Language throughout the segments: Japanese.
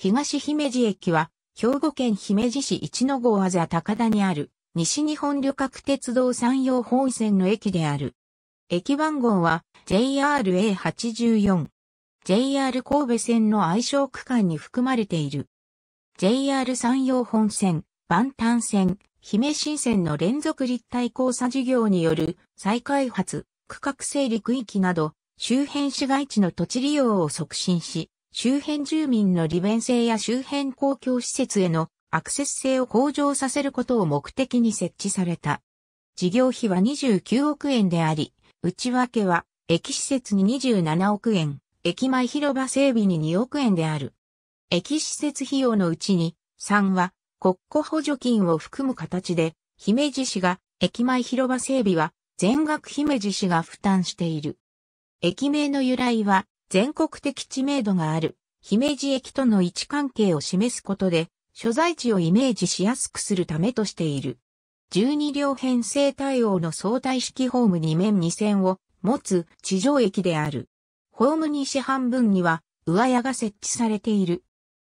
東姫路駅は、兵庫県姫路市一の号あざ高田にある、西日本旅客鉄道山陽本線の駅である。駅番号は JRA84。JR 神戸線の愛称区間に含まれている。JR 山陽本線、万丹線、姫新線の連続立体交差事業による再開発、区画整理区域など、周辺市街地の土地利用を促進し、周辺住民の利便性や周辺公共施設へのアクセス性を向上させることを目的に設置された。事業費は29億円であり、内訳は駅施設に27億円、駅前広場整備に2億円である。駅施設費用のうちに3は国庫補助金を含む形で、姫路市が駅前広場整備は全額姫路市が負担している。駅名の由来は全国的知名度がある、姫路駅との位置関係を示すことで、所在地をイメージしやすくするためとしている。12両編成対応の相対式ホーム2面2線を持つ地上駅である。ホーム西半分には上屋が設置されている。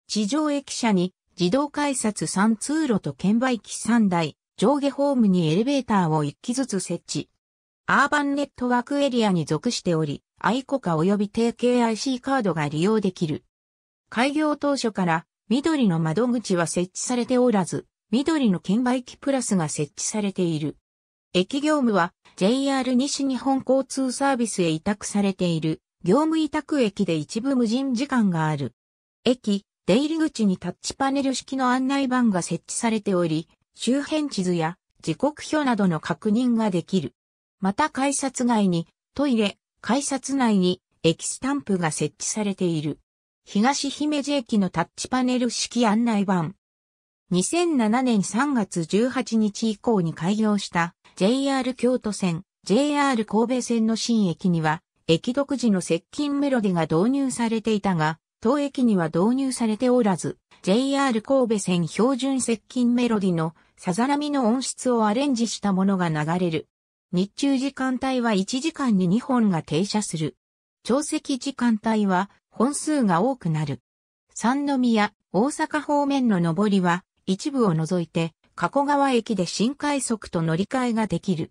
地上駅舎に自動改札3通路と券売機3台、上下ホームにエレベーターを1機ずつ設置。アーバンネットワークエリアに属しており、i コカ及び定型 IC カードが利用できる。開業当初から緑の窓口は設置されておらず、緑の券売機プラスが設置されている。駅業務は JR 西日本交通サービスへ委託されている業務委託駅で一部無人時間がある。駅、出入り口にタッチパネル式の案内板が設置されており、周辺地図や時刻表などの確認ができる。また改札外にトイレ、改札内に駅スタンプが設置されている。東姫路駅のタッチパネル式案内板。2007年3月18日以降に開業した JR 京都線、JR 神戸線の新駅には、駅独自の接近メロディが導入されていたが、当駅には導入されておらず、JR 神戸線標準接近メロディのさざ波の音質をアレンジしたものが流れる。日中時間帯は1時間に2本が停車する。朝席時間帯は本数が多くなる。三宮、大阪方面の上りは一部を除いて加古川駅で新快速と乗り換えができる。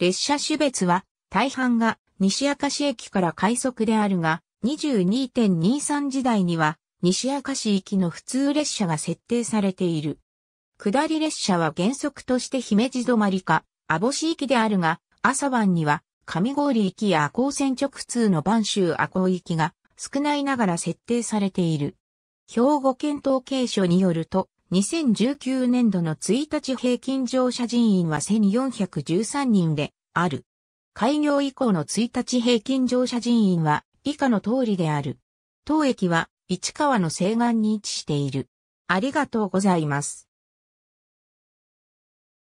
列車種別は大半が西明石駅から快速であるが22.23時代には西明石行きの普通列車が設定されている。下り列車は原則として姫路止まりか網干行きであるが、朝晩には、上郡行きや赤穂線直通の晩州赤穂行きが少ないながら設定されている。兵庫県統計所によると、2019年度の1日平均乗車人員は1413人である。開業以降の1日平均乗車人員は以下の通りである。当駅は市川の西岸に位置している。ありがとうございます。